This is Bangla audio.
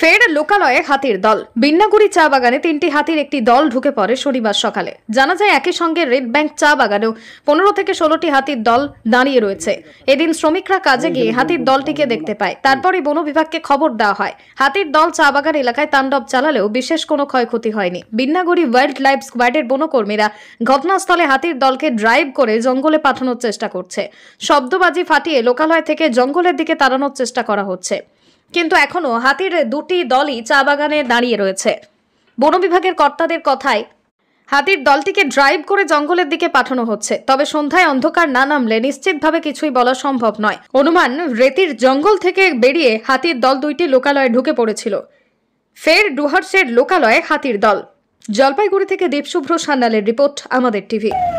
ফের লোকালয়ে হাতির দল বিন্নাগুড়ি চা বাগানে তিনটি হাতির একটি দল ঢুকে পড়ে শনিবার সকালে জানা যায় একই সঙ্গে রেড ব্যাংক চা বাগানেও পনেরো থেকে ষোলোটি হাতির দল দাঁড়িয়ে রয়েছে এদিন শ্রমিকরা কাজে গিয়ে হাতির দলটিকে দেখতে পায় তারপরে বন বিভাগকে খবর দেওয়া হয় হাতির দল চা বাগান এলাকায় তাণ্ডব চালালেও বিশেষ কোনো ক্ষয়ক্ষতি হয়নি বিন্নাগুড়ি ওয়াইল্ড লাইফ স্কোয়াডের বনকর্মীরা ঘটনাস্থলে হাতির দলকে ড্রাইভ করে জঙ্গলে পাঠানোর চেষ্টা করছে শব্দবাজি ফাটিয়ে লোকালয় থেকে জঙ্গলের দিকে তাড়ানোর চেষ্টা করা হচ্ছে কিন্তু এখনও হাতির দুটি দলই চা বাগানে দাঁড়িয়ে রয়েছে বন বিভাগের কর্তাদের কথায় হাতির দলটিকে ড্রাইভ করে জঙ্গলের দিকে পাঠানো হচ্ছে তবে সন্ধ্যায় অন্ধকার না নামলে নিশ্চিতভাবে কিছুই বলা সম্ভব নয় অনুমান রেতির জঙ্গল থেকে বেরিয়ে হাতির দল দুইটি লোকালয়ে ঢুকে পড়েছিল ফের ডুহার্সের লোকালয়ে হাতির দল জলপাইগুড়ি থেকে দীপশুভ্র সান্যালের রিপোর্ট আমাদের টিভি